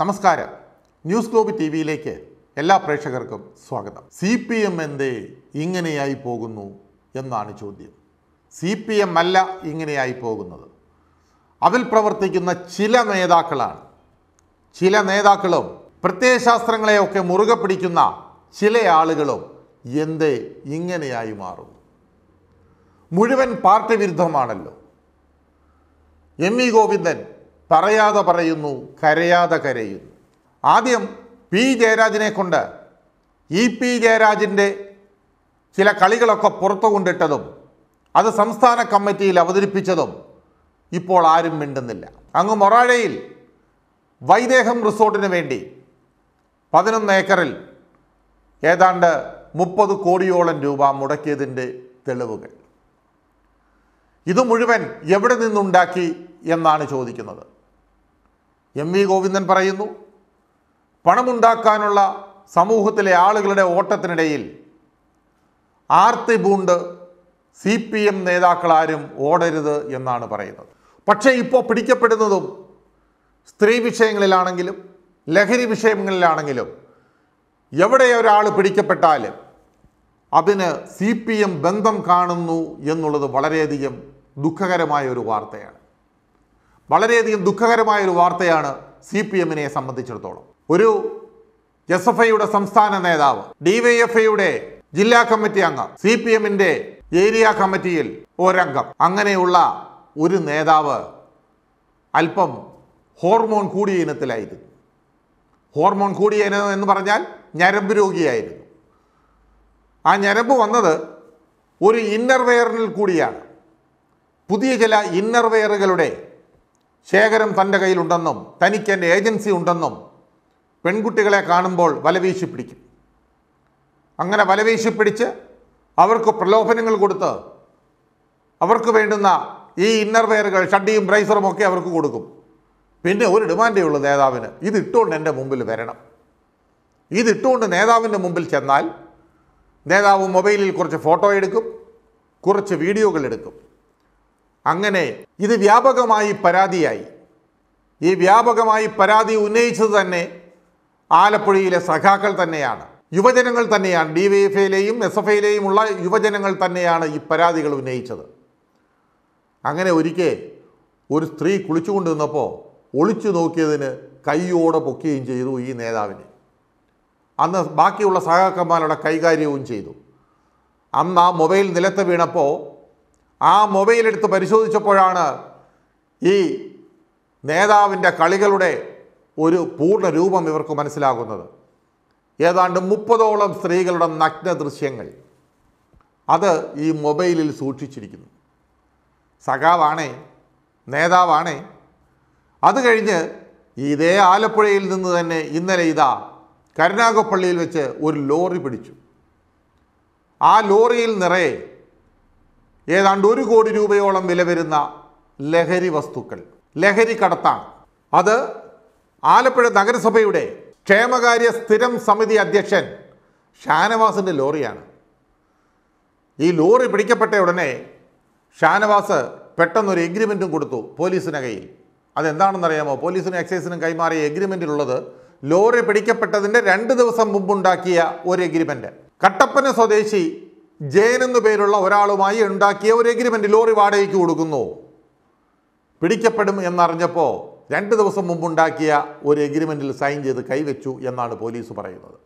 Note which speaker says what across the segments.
Speaker 1: നമസ്കാരം news globe T വിയിലേക്ക് എല്ലാ പ്രേക്ഷകർക്കും സ്വാഗതം സി പി എം എന്തേ ഇങ്ങനെയായി പോകുന്നു എന്നാണ് ചോദ്യം സി പി എം അല്ല ഇങ്ങനെയായി പോകുന്നത് അതിൽ പ്രവർത്തിക്കുന്ന ചില നേതാക്കളാണ് ചില നേതാക്കളും പ്രത്യയശാസ്ത്രങ്ങളെയൊക്കെ മുറുകെ പിടിക്കുന്ന ചില ആളുകളും എന്തേ ഇങ്ങനെയായി മാറുന്നു മുഴുവൻ പാർട്ടി വിരുദ്ധമാണല്ലോ എം വി ഗോവിന്ദൻ പറയാതെ പറയുന്നു കരയാതെ കരയുന്നു ആദ്യം പി ജയരാജിനെ കൊണ്ട് ഇ പി ജയരാജിൻ്റെ ചില കളികളൊക്കെ പുറത്തു കൊണ്ടിട്ടതും അത് സംസ്ഥാന കമ്മിറ്റിയിൽ അവതരിപ്പിച്ചതും ഇപ്പോൾ ആരും മിണ്ടുന്നില്ല അങ്ങ് മൊറാഴയിൽ വൈദേഹം റിസോർട്ടിന് വേണ്ടി പതിനൊന്ന് ഏക്കറിൽ ഏതാണ്ട് മുപ്പത് കോടിയോളം രൂപ മുടക്കിയതിൻ്റെ തെളിവുകൾ ഇത് മുഴുവൻ എവിടെ നിന്നുണ്ടാക്കി എന്നാണ് ചോദിക്കുന്നത് എം വി ഗോവിന്ദൻ പറയുന്നു പണമുണ്ടാക്കാനുള്ള സമൂഹത്തിലെ ആളുകളുടെ ഓട്ടത്തിനിടയിൽ ആർത്തി ബൂണ്ട് സി പി എം നേതാക്കളാരും ഓടരുത് എന്നാണ് പറയുന്നത് പക്ഷേ ഇപ്പോൾ പിടിക്കപ്പെടുന്നതും സ്ത്രീ വിഷയങ്ങളിലാണെങ്കിലും ലഹരി വിഷയങ്ങളിലാണെങ്കിലും എവിടെ ഒരാൾ പിടിക്കപ്പെട്ടാൽ അതിന് സി പി എം ബന്ധം കാണുന്നു എന്നുള്ളത് വളരെയധികം ദുഃഖകരമായ ഒരു വാർത്തയാണ് വളരെയധികം ദുഃഖകരമായ ഒരു വാർത്തയാണ് സി പി എമ്മിനെ സംബന്ധിച്ചിടത്തോളം ഒരു എസ് എഫ് ഐയുടെ സംസ്ഥാന നേതാവ് ഐയുടെ ജില്ലാ കമ്മിറ്റി അംഗം സി പി എമ്മിന്റെ ഏരിയ കമ്മിറ്റിയിൽ ഒരംഗം അങ്ങനെയുള്ള ഒരു നേതാവ് അല്പം ഹോർമോൺ കൂടിയ ഇനത്തിലായിരുന്നു ഹോർമോൺ കൂടിയ ഇനം എന്ന് പറഞ്ഞാൽ ഞരമ്പ് രോഗിയായിരുന്നു ആ ഞരമ്പ് വന്നത് ഒരു ഇന്നർവെയറിൽ കൂടിയാണ് പുതിയ ചില ഇന്നർവെയറുകളുടെ ശേഖരം തൻ്റെ കയ്യിലുണ്ടെന്നും തനിക്ക് എൻ്റെ ഏജൻസി ഉണ്ടെന്നും പെൺകുട്ടികളെ കാണുമ്പോൾ വലവീശി പിടിക്കും അങ്ങനെ വലവീശി പിടിച്ച് അവർക്ക് പ്രലോഭനങ്ങൾ കൊടുത്ത് അവർക്ക് വേണ്ടുന്ന ഈ ഇന്നർവെയറുകൾ ഷഡിയും ബ്രൈസറും ഒക്കെ അവർക്ക് കൊടുക്കും പിന്നെ ഒരു ഡിമാൻഡേ ഉള്ളൂ നേതാവിന് ഇതിട്ടുകൊണ്ട് എൻ്റെ മുമ്പിൽ വരണം ഇതിട്ടുകൊണ്ട് നേതാവിൻ്റെ മുമ്പിൽ ചെന്നാൽ നേതാവ് മൊബൈലിൽ കുറച്ച് ഫോട്ടോ എടുക്കും കുറച്ച് വീഡിയോകൾ എടുക്കും അങ്ങനെ ഇത് വ്യാപകമായി പരാതിയായി ഈ വ്യാപകമായി പരാതി ഉന്നയിച്ചത് തന്നെ ആലപ്പുഴയിലെ സഖാക്കൾ തന്നെയാണ് യുവജനങ്ങൾ തന്നെയാണ് ഡി വൈ എഫ് ഐയിലെയും എസ് എഫ് ഐയിലെയും ഉള്ള യുവജനങ്ങൾ തന്നെയാണ് ഈ പരാതികൾ ഉന്നയിച്ചത് അങ്ങനെ ഒരിക്കെ ഒരു സ്ത്രീ കുളിച്ചുകൊണ്ട് നിന്നപ്പോൾ ഒളിച്ചു നോക്കിയതിന് കൈയോടെ പൊക്കുകയും ചെയ്തു ഈ നേതാവിന് അന്ന് ബാക്കിയുള്ള സഹാക്കന്മാരുടെ കൈകാര്യവും ചെയ്തു അന്ന് ആ മൊബൈൽ നിലത്ത് വീണപ്പോൾ ആ മൊബൈൽ എടുത്ത് പരിശോധിച്ചപ്പോഴാണ് ഈ നേതാവിൻ്റെ കളികളുടെ ഒരു പൂർണ്ണ രൂപം ഇവർക്ക് മനസ്സിലാകുന്നത് ഏതാണ്ട് മുപ്പതോളം സ്ത്രീകളുടെ നഗ്ന ദൃശ്യങ്ങൾ അത് ഈ മൊബൈലിൽ സൂക്ഷിച്ചിരിക്കുന്നു സഖാവാണേ നേതാവാണേ അത് കഴിഞ്ഞ് ഇതേ ആലപ്പുഴയിൽ നിന്ന് തന്നെ ഇന്നലെ ഇതാ കരുനാഗപ്പള്ളിയിൽ വെച്ച് ഒരു ലോറി പിടിച്ചു ആ ലോറിയിൽ നിറയെ ഏതാണ്ട് ഒരു കോടി രൂപയോളം വില വരുന്ന ലഹരി വസ്തുക്കൾ ലഹരി കടത്താണ് അത് ആലപ്പുഴ നഗരസഭയുടെ ക്ഷേമകാര്യ സ്ഥിരം സമിതി അധ്യക്ഷൻ ഷാനവാസിൻ്റെ ലോറിയാണ് ഈ ലോറി പിടിക്കപ്പെട്ട ഉടനെ ഷാനവാസ് പെട്ടെന്നൊരു എഗ്രിമെൻറ്റും കൊടുത്തു പോലീസിന് കയ്യിൽ അതെന്താണെന്നറിയാമോ പോലീസിനും എക്സൈസിനും കൈമാറിയ എഗ്രിമെൻറ്റിലുള്ളത് ലോറി പിടിക്കപ്പെട്ടതിൻ്റെ രണ്ട് ദിവസം മുമ്പുണ്ടാക്കിയ ഒരു എഗ്രിമെൻറ്റ് കട്ടപ്പന സ്വദേശി ജയൻ എന്നു പേരുള്ള ഒരാളുമായി ഉണ്ടാക്കിയ ഒരു എഗ്രിമെൻ്റ് ലോറി വാടകയ്ക്ക് കൊടുക്കുന്നു പിടിക്കപ്പെടും എന്നറിഞ്ഞപ്പോൾ രണ്ട് ദിവസം മുമ്പുണ്ടാക്കിയ ഒരു എഗ്രിമെൻറ്റിൽ സൈൻ ചെയ്ത് കൈവച്ചു എന്നാണ് പോലീസ് പറയുന്നത്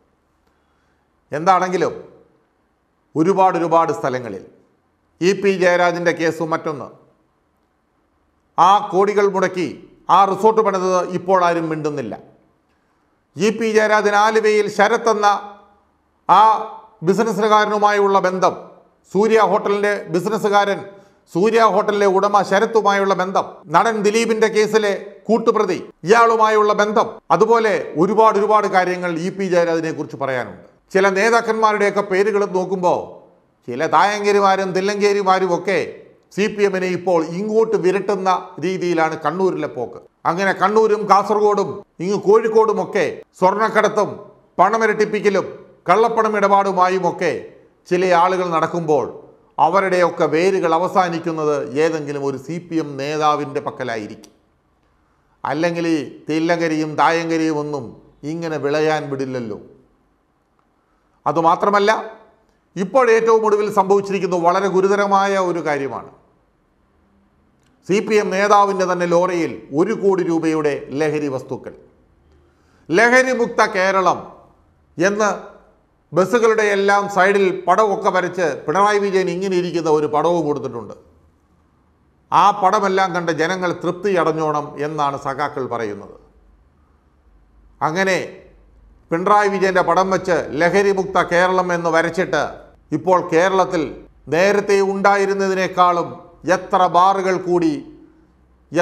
Speaker 1: എന്താണെങ്കിലും ഒരുപാട് ഒരുപാട് സ്ഥലങ്ങളിൽ ഇ പി ജയരാജിൻ്റെ കേസ് മറ്റൊന്ന് ആ കോടികൾ മുടക്കി ആ റിസോർട്ട് പണിതത് ഇപ്പോൾ ആരും മിണ്ടുന്നില്ല ഇ പി ജയരാജൻ ആലുവയിൽ ശരത്തെന്ന ആ ബിസിനസ്സുകാരനുമായുള്ള ബന്ധം സൂര്യ ഹോട്ടലിൻ്റെ ബിസിനസ്സുകാരൻ സൂര്യ ഹോട്ടലിലെ ഉടമ ശരത്തുമായുള്ള ബന്ധം നടൻ ദിലീപിന്റെ കേസിലെ കൂട്ടുപ്രതി ഇയാളുമായുള്ള ബന്ധം അതുപോലെ ഒരുപാട് ഒരുപാട് കാര്യങ്ങൾ ഇ പി ജയരാജിനെ കുറിച്ച് പറയാനുണ്ട് ചില നേതാക്കന്മാരുടെയൊക്കെ പേരുകൾ നോക്കുമ്പോൾ ചില തായങ്കേരിമാരും തില്ലങ്കേരിമാരും ഒക്കെ സി പി എമ്മിനെ ഇപ്പോൾ ഇങ്ങോട്ട് വിരട്ടുന്ന രീതിയിലാണ് കണ്ണൂരിലെ പോക്ക് അങ്ങനെ കണ്ണൂരും കാസർഗോഡും ഇങ്ങ് ഒക്കെ സ്വർണ്ണക്കടത്തും പണമിരട്ടിപ്പിക്കലും കള്ളപ്പണം ഇടപാടുമായുമൊക്കെ ചില ആളുകൾ നടക്കുമ്പോൾ അവരുടെയൊക്കെ വേരുകൾ അവസാനിക്കുന്നത് ഏതെങ്കിലും ഒരു സി പി എം നേതാവിൻ്റെ പക്കലായിരിക്കും അല്ലെങ്കിൽ ഈ തില്ലങ്കരിയും തായങ്കരിയും ഒന്നും ഇങ്ങനെ വിളയാൻ വിടില്ലല്ലോ അതുമാത്രമല്ല ഇപ്പോൾ ഏറ്റവും ഒടുവിൽ സംഭവിച്ചിരിക്കുന്ന വളരെ ഗുരുതരമായ ഒരു കാര്യമാണ് സി പി എം നേതാവിൻ്റെ തന്നെ ലോറിയിൽ ഒരു കോടി രൂപയുടെ ലഹരി വസ്തുക്കൾ ലഹരിമുക്ത കേരളം എന്ന് ബസ്സുകളുടെ എല്ലാം സൈഡിൽ പടമൊക്കെ വരച്ച് പിണറായി വിജയൻ ഇങ്ങനെ ഇരിക്കുന്ന ഒരു പടവും കൊടുത്തിട്ടുണ്ട് ആ പടമെല്ലാം കണ്ട് ജനങ്ങൾ തൃപ്തി അടഞ്ഞോണം എന്നാണ് സഖാക്കൾ പറയുന്നത് അങ്ങനെ പിണറായി വിജയൻ്റെ പടം വെച്ച് ലഹരിമുക്ത കേരളം എന്ന് വരച്ചിട്ട് ഇപ്പോൾ കേരളത്തിൽ നേരത്തെ ഉണ്ടായിരുന്നതിനേക്കാളും എത്ര ബാറുകൾ കൂടി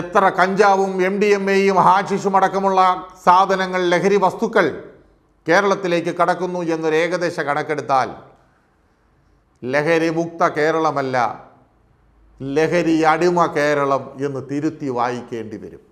Speaker 1: എത്ര കഞ്ചാവും എം ഡി എം എയും ഹാഷിഷും അടക്കമുള്ള സാധനങ്ങൾ ലഹരി വസ്തുക്കൾ കേരളത്തിലേക്ക് കടക്കുന്നു എന്നൊരു ഏകദേശ കണക്കെടുത്താൽ ലഹരി മുക്ത കേരളമല്ല ലഹരി അടിമ കേരളം എന്ന് തിരുത്തി വായിക്കേണ്ടി വരും